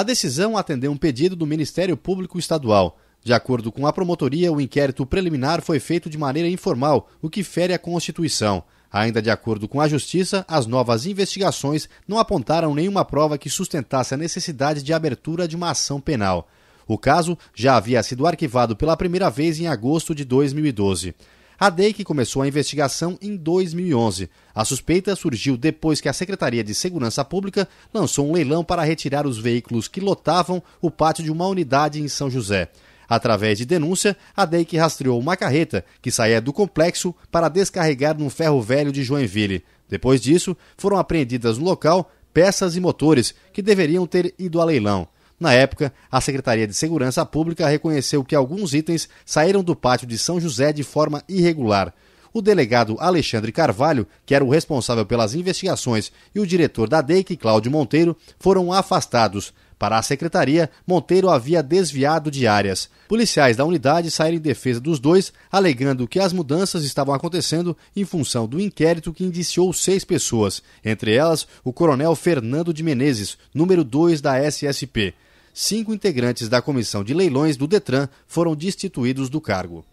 A decisão atendeu um pedido do Ministério Público Estadual. De acordo com a promotoria, o inquérito preliminar foi feito de maneira informal, o que fere a Constituição. Ainda de acordo com a Justiça, as novas investigações não apontaram nenhuma prova que sustentasse a necessidade de abertura de uma ação penal. O caso já havia sido arquivado pela primeira vez em agosto de 2012. A DEIC começou a investigação em 2011. A suspeita surgiu depois que a Secretaria de Segurança Pública lançou um leilão para retirar os veículos que lotavam o pátio de uma unidade em São José. Através de denúncia, a DEIC rastreou uma carreta que saía do complexo para descarregar num ferro velho de Joinville. Depois disso, foram apreendidas no local peças e motores que deveriam ter ido a leilão. Na época, a Secretaria de Segurança Pública reconheceu que alguns itens saíram do pátio de São José de forma irregular. O delegado Alexandre Carvalho, que era o responsável pelas investigações, e o diretor da DEIC, Cláudio Monteiro, foram afastados. Para a secretaria, Monteiro havia desviado de áreas. Policiais da unidade saíram em defesa dos dois, alegando que as mudanças estavam acontecendo em função do inquérito que indiciou seis pessoas, entre elas o coronel Fernando de Menezes, número 2 da SSP cinco integrantes da comissão de leilões do Detran foram destituídos do cargo.